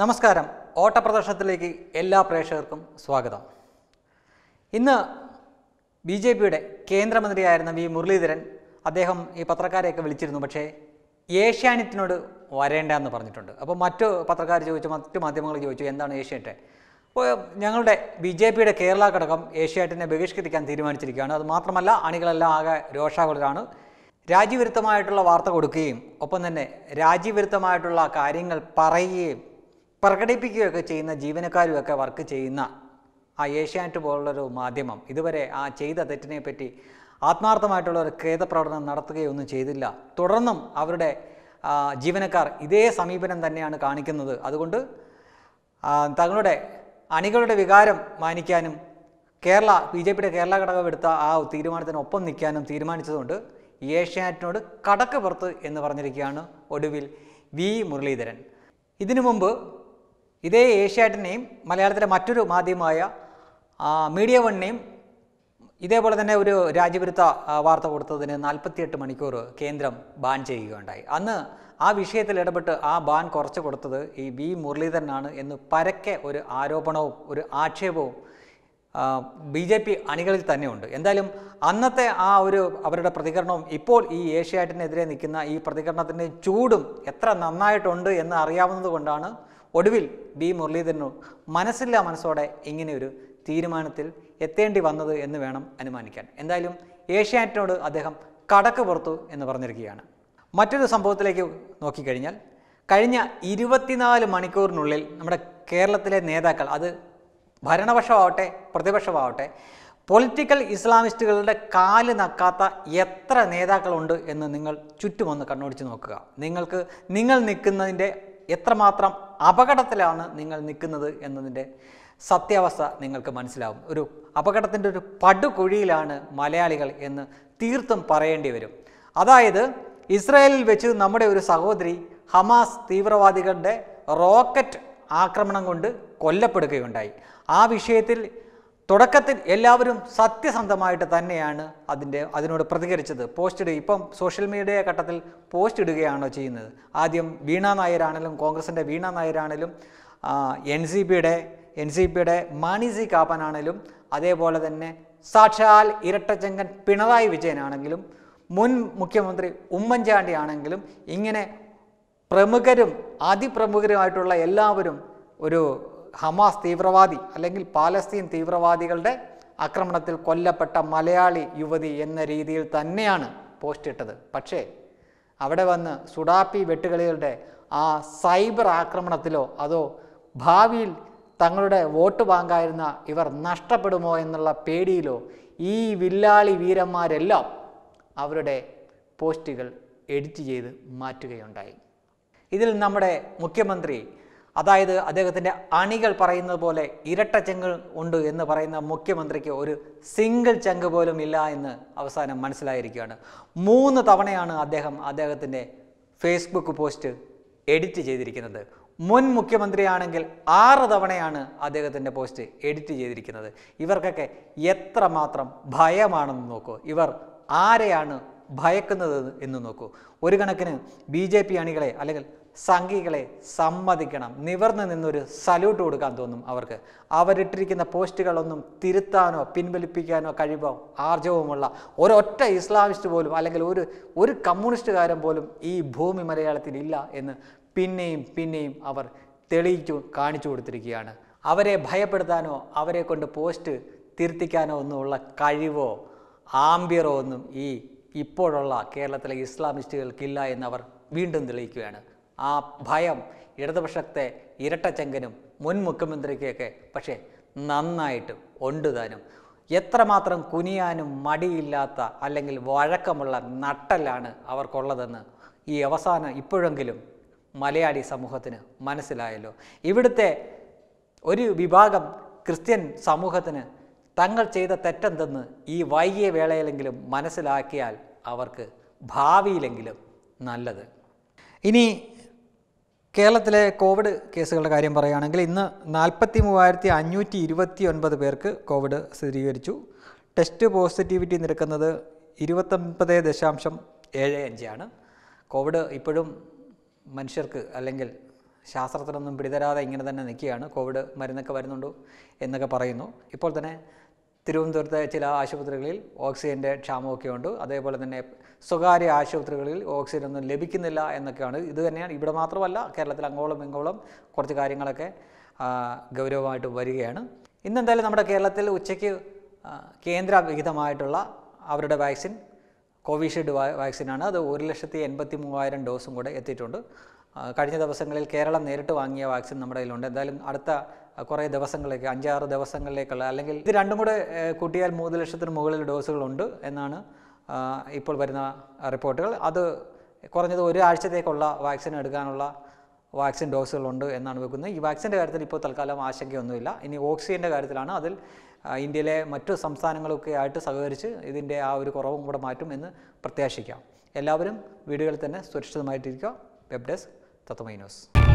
നമസ്കാരം ഓട്ടപ്രദർശനത്തിലേക്ക് എല്ലാ പ്രേക്ഷകർക്കും സ്വാഗതം ഇന്ന് ബി ജെ പിയുടെ കേന്ദ്രമന്ത്രിയായിരുന്ന വി മുരളീധരൻ അദ്ദേഹം ഈ പത്രക്കാരെയൊക്കെ വിളിച്ചിരുന്നു പക്ഷേ ഏഷ്യാനെറ്റിനോട് വരേണ്ടെന്ന് പറഞ്ഞിട്ടുണ്ട് അപ്പോൾ മറ്റു പത്രക്കാർ ചോദിച്ചു മറ്റു മാധ്യമങ്ങൾ ചോദിച്ചു എന്താണ് ഏഷ്യാനെറ്റ് അപ്പോൾ ഞങ്ങളുടെ ബി ജെ പിയുടെ കേരള ഘടകം ഏഷ്യാനെറ്റിനെ ബഹിഷ്കരിക്കാൻ തീരുമാനിച്ചിരിക്കുകയാണ് അത് മാത്രമല്ല അണികളെല്ലാം ആകെ രോഷാകുലരാണ് രാജ്യവിരുദ്ധമായിട്ടുള്ള വാർത്ത കൊടുക്കുകയും ഒപ്പം തന്നെ രാജ്യവിരുദ്ധമായിട്ടുള്ള കാര്യങ്ങൾ പറയുകയും പ്രകടിപ്പിക്കുകയൊക്കെ ചെയ്യുന്ന ജീവനക്കാരുമൊക്കെ വർക്ക് ചെയ്യുന്ന ആ ഏഷ്യാനെറ്റ് പോലുള്ളൊരു മാധ്യമം ഇതുവരെ ആ ചെയ്ത തെറ്റിനെ പറ്റി ആത്മാർത്ഥമായിട്ടുള്ള ഒരു ഖേദപ്രകടനം നടത്തുകയൊന്നും ചെയ്തില്ല തുടർന്നും അവരുടെ ജീവനക്കാർ ഇതേ സമീപനം തന്നെയാണ് കാണിക്കുന്നത് അതുകൊണ്ട് തങ്ങളുടെ അണികളുടെ വികാരം മാനിക്കാനും കേരള ബി ജെ പിയുടെ കേരള ഘടകം എടുത്ത ആ തീരുമാനത്തിനൊപ്പം നിൽക്കാനും തീരുമാനിച്ചതുകൊണ്ട് ഏഷ്യാനെറ്റിനോട് കടക്ക് പുറത്ത് എന്ന് പറഞ്ഞിരിക്കുകയാണ് ഒടുവിൽ വി മുരളീധരൻ ഇതിനു മുമ്പ് ഇതേ ഏഷ്യാറ്റിനെയും മലയാളത്തിലെ മറ്റൊരു മാധ്യമമായ മീഡിയ വണ്ണിനെയും ഇതേപോലെ തന്നെ ഒരു രാജ്യവിരുദ്ധ വാർത്ത കൊടുത്തതിന് നാൽപ്പത്തിയെട്ട് മണിക്കൂർ കേന്ദ്രം ബാൻ ചെയ്യുകയുണ്ടായി അന്ന് ആ വിഷയത്തിൽ ഇടപെട്ട് ആ ബാൻ കുറച്ച് കൊടുത്തത് ഈ വി മുരളീധരനാണ് എന്ന് പരക്കെ ഒരു ആരോപണവും ഒരു ആക്ഷേപവും ബി ജെ പി അണികളിൽ തന്നെയുണ്ട് എന്തായാലും അന്നത്തെ ആ ഒരു അവരുടെ പ്രതികരണവും ഇപ്പോൾ ഈ ഏഷ്യാറ്റിനെതിരെ നിൽക്കുന്ന ഈ പ്രതികരണത്തിൻ്റെ ചൂടും എത്ര നന്നായിട്ടുണ്ട് എന്ന് അറിയാവുന്നത് കൊണ്ടാണ് ഒടുവിൽ ബി മുരളീധരനു മനസ്സില്ലാ മനസ്സോടെ ഇങ്ങനെയൊരു തീരുമാനത്തിൽ എത്തേണ്ടി വന്നത് എന്ന് വേണം അനുമാനിക്കാൻ എന്തായാലും ഏഷ്യാനെറ്റിനോട് അദ്ദേഹം കടക്ക് പുറത്തു എന്ന് പറഞ്ഞിരിക്കുകയാണ് മറ്റൊരു സംഭവത്തിലേക്ക് നോക്കിക്കഴിഞ്ഞാൽ കഴിഞ്ഞ ഇരുപത്തിനാല് മണിക്കൂറിനുള്ളിൽ നമ്മുടെ കേരളത്തിലെ നേതാക്കൾ അത് ഭരണപക്ഷമാവട്ടെ പ്രതിപക്ഷമാവട്ടെ പൊളിറ്റിക്കൽ ഇസ്ലാമിസ്റ്റുകളുടെ കാല് നക്കാത്ത എത്ര നേതാക്കളുണ്ട് എന്ന് നിങ്ങൾ ചുറ്റുമൊന്ന് കണ്ണോടിച്ച് നോക്കുക നിങ്ങൾക്ക് നിങ്ങൾ നിൽക്കുന്നതിൻ്റെ എത്രമാത്രം അപകടത്തിലാണ് നിങ്ങൾ നിൽക്കുന്നത് എന്നതിൻ്റെ സത്യാവസ്ഥ നിങ്ങൾക്ക് മനസ്സിലാവും ഒരു അപകടത്തിൻ്റെ ഒരു പടുകുഴിയിലാണ് മലയാളികൾ എന്ന് തീർത്തും പറയേണ്ടി വരും അതായത് ഇസ്രായേലിൽ വെച്ച് നമ്മുടെ ഒരു സഹോദരി ഹമാസ് തീവ്രവാദികളുടെ റോക്കറ്റ് ആക്രമണം കൊണ്ട് കൊല്ലപ്പെടുകയുണ്ടായി ആ വിഷയത്തിൽ തുടക്കത്തിൽ എല്ലാവരും സത്യസന്ധമായിട്ട് തന്നെയാണ് അതിൻ്റെ അതിനോട് പ്രതികരിച്ചത് പോസ്റ്റ് ഇടുക ഇപ്പം സോഷ്യൽ മീഡിയ ഘട്ടത്തിൽ പോസ്റ്റ് ഇടുകയാണോ ചെയ്യുന്നത് ആദ്യം വീണ നായരാണെങ്കിലും കോൺഗ്രസിൻ്റെ വീണ നായരാണെങ്കിലും എൻ സി പിയുടെ എൻ സി പിയുടെ മാണി സി കാപ്പനാണെങ്കിലും അതേപോലെ തന്നെ സാക്ഷാൽ ഇരട്ടച്ചങ്കൻ പിണറായി വിജയനാണെങ്കിലും മുൻ മുഖ്യമന്ത്രി ഉമ്മൻചാണ്ടി ആണെങ്കിലും ഇങ്ങനെ പ്രമുഖരും അതിപ്രമുഖരുമായിട്ടുള്ള എല്ലാവരും ഒരു ഹമാസ് തീവ്രവാദി അല്ലെങ്കിൽ പാലസ്തീൻ തീവ്രവാദികളുടെ ആക്രമണത്തിൽ കൊല്ലപ്പെട്ട മലയാളി യുവതി എന്ന രീതിയിൽ തന്നെയാണ് പോസ്റ്റ് ഇട്ടത് പക്ഷേ അവിടെ വന്ന് സുഡാപ്പി വെട്ടുകളികളുടെ ആ സൈബർ ആക്രമണത്തിലോ അതോ ഭാവിയിൽ തങ്ങളുടെ വോട്ട് ബാങ്കായിരുന്ന ഇവർ നഷ്ടപ്പെടുമോ എന്നുള്ള പേടിയിലോ ഈ വില്ലാളി വീരന്മാരെല്ലാം അവരുടെ പോസ്റ്റുകൾ എഡിറ്റ് ചെയ്ത് മാറ്റുകയുണ്ടായി ഇതിൽ നമ്മുടെ മുഖ്യമന്ത്രി അതായത് അദ്ദേഹത്തിൻ്റെ അണികൾ പറയുന്നത് പോലെ ഇരട്ട ചെങ്ക് ഉണ്ട് എന്ന് പറയുന്ന മുഖ്യമന്ത്രിക്ക് ഒരു സിംഗിൾ ചെങ്ക് പോലും ഇല്ല എന്ന് അവസാനം മനസ്സിലായിരിക്കുകയാണ് മൂന്ന് തവണയാണ് അദ്ദേഹം അദ്ദേഹത്തിൻ്റെ ഫേസ്ബുക്ക് പോസ്റ്റ് എഡിറ്റ് ചെയ്തിരിക്കുന്നത് മുൻ മുഖ്യമന്ത്രിയാണെങ്കിൽ ആറ് തവണയാണ് അദ്ദേഹത്തിൻ്റെ പോസ്റ്റ് എഡിറ്റ് ചെയ്തിരിക്കുന്നത് ഇവർക്കൊക്കെ എത്രമാത്രം ഭയമാണെന്ന് നോക്കൂ ഇവർ ആരെയാണ് ഭയക്കുന്നത് എന്ന് നോക്കൂ ഒരു കണക്കിന് ബി ജെ പി അണികളെ അല്ലെങ്കിൽ സംഘികളെ സമ്മതിക്കണം നിവർന്ന് നിന്നൊരു സല്യൂട്ട് കൊടുക്കാൻ തോന്നും അവർക്ക് അവരിട്ടിരിക്കുന്ന പോസ്റ്റുകളൊന്നും തിരുത്താനോ പിൻവലിപ്പിക്കാനോ കഴിവോ ആർജവുമുള്ള ഒരൊറ്റ ഇസ്ലാമിസ്റ്റ് പോലും അല്ലെങ്കിൽ ഒരു ഒരു കമ്മ്യൂണിസ്റ്റുകാരൻ പോലും ഈ ഭൂമി മലയാളത്തിൽ ഇല്ല എന്ന് പിന്നെയും പിന്നെയും അവർ തെളിയിച്ചു കാണിച്ചു കൊടുത്തിരിക്കുകയാണ് അവരെ ഭയപ്പെടുത്താനോ അവരെ കൊണ്ട് പോസ്റ്റ് തിരുത്തിക്കാനോ ഒന്നുമുള്ള കഴിവോ ആംബിയറോ ഒന്നും ഈ ഇപ്പോഴുള്ള കേരളത്തിലെ ഇസ്ലാമിസ്റ്റുകൾക്കില്ല എന്നവർ വീണ്ടും തെളിയിക്കുകയാണ് ആ ഭയം ഇടതുപക്ഷത്തെ ഇരട്ടച്ചെങ്കനും മുൻ മുഖ്യമന്ത്രിക്കൊക്കെ പക്ഷേ നന്നായിട്ട് ഉണ്ടുതാനും എത്രമാത്രം കുനിയാനും മടിയില്ലാത്ത അല്ലെങ്കിൽ വഴക്കമുള്ള നട്ടലാണ് അവർക്കുള്ളതെന്ന് ഈ അവസാനം ഇപ്പോഴെങ്കിലും മലയാളി സമൂഹത്തിന് മനസ്സിലായല്ലോ ഇവിടുത്തെ ഒരു വിഭാഗം ക്രിസ്ത്യൻ സമൂഹത്തിന് തങ്ങൾ ചെയ്ത തെറ്റെന്തെന്ന് ഈ വൈകിയ വേളയിലെങ്കിലും മനസ്സിലാക്കിയാൽ അവർക്ക് ഭാവിയിലെങ്കിലും നല്ലത് ഇനി കേരളത്തിലെ കോവിഡ് കേസുകളുടെ കാര്യം പറയുകയാണെങ്കിൽ ഇന്ന് നാൽപ്പത്തി മൂവായിരത്തി അഞ്ഞൂറ്റി ഇരുപത്തി ഒൻപത് പേർക്ക് കോവിഡ് സ്ഥിരീകരിച്ചു ടെസ്റ്റ് പോസിറ്റിവിറ്റി നിരക്കുന്നത് ഇരുപത്തൊൻപത് ദശാംശം ഏഴ് അഞ്ചാണ് കോവിഡ് ഇപ്പോഴും മനുഷ്യർക്ക് അല്ലെങ്കിൽ ശാസ്ത്രത്തിനൊന്നും പിടിതരാതെ ഇങ്ങനെ തന്നെ നിൽക്കുകയാണ് കോവിഡ് മരുന്നൊക്കെ വരുന്നുണ്ടോ എന്നൊക്കെ പറയുന്നു ഇപ്പോൾ തന്നെ തിരുവനന്തപുരത്തെ ചില ആശുപത്രികളിൽ ഓക്സിജൻ്റെ ക്ഷാമമൊക്കെ ഉണ്ട് അതേപോലെ തന്നെ സ്വകാര്യ ആശുപത്രികളിൽ ഓക്സിജൻ ഒന്നും ലഭിക്കുന്നില്ല എന്നൊക്കെയാണ് ഇത് തന്നെയാണ് ഇവിടെ മാത്രമല്ല കേരളത്തിൽ അങ്ങോളം ഇങ്ങോളം കുറച്ച് കാര്യങ്ങളൊക്കെ ഗൗരവമായിട്ട് വരികയാണ് ഇന്നെന്തായാലും നമ്മുടെ കേരളത്തിൽ ഉച്ചയ്ക്ക് കേന്ദ്ര വിഹിതമായിട്ടുള്ള അവരുടെ വാക്സിൻ കോവിഷീൽഡ് വാക്സിനാണ് അത് ഒരു ലക്ഷത്തി എൺപത്തി മൂവായിരം ഡോസും കൂടെ എത്തിയിട്ടുണ്ട് കഴിഞ്ഞ ദിവസങ്ങളിൽ കേരളം നേരിട്ട് വാങ്ങിയ വാക്സിൻ നമ്മുടെ കയ്യിലുണ്ട് എന്തായാലും അടുത്ത കുറേ ദിവസങ്ങളിലേക്ക് അഞ്ചാറ് ദിവസങ്ങളിലേക്കുള്ള അല്ലെങ്കിൽ ഇത് രണ്ടും കൂടെ കൂട്ടിയാൽ മൂന്ന് ലക്ഷത്തിന് മുകളിൽ ഡോസുകളുണ്ട് എന്നാണ് ഇപ്പോൾ വരുന്ന റിപ്പോർട്ടുകൾ അത് കുറഞ്ഞത് ഒരാഴ്ചത്തേക്കുള്ള വാക്സിൻ എടുക്കാനുള്ള വാക്സിൻ ഡോസുകളുണ്ട് എന്നാണ് വെക്കുന്നത് ഈ വാക്സിൻ്റെ കാര്യത്തിൽ ഇപ്പോൾ തൽക്കാലം ആശങ്കയൊന്നുമില്ല ഇനി ഓക്സിജൻ്റെ കാര്യത്തിലാണ് അതിൽ ഇന്ത്യയിലെ മറ്റു സംസ്ഥാനങ്ങളൊക്കെ ആയിട്ട് സഹകരിച്ച് ഇതിൻ്റെ ആ ഒരു കുറവും കൂടെ മാറ്റും എന്ന് പ്രത്യാശിക്കാം എല്ലാവരും വീടുകളിൽ തന്നെ സുരക്ഷിതമായിട്ടിരിക്കുക വെബ് ഡെസ്ക് തത്വമൈ ന്യൂസ്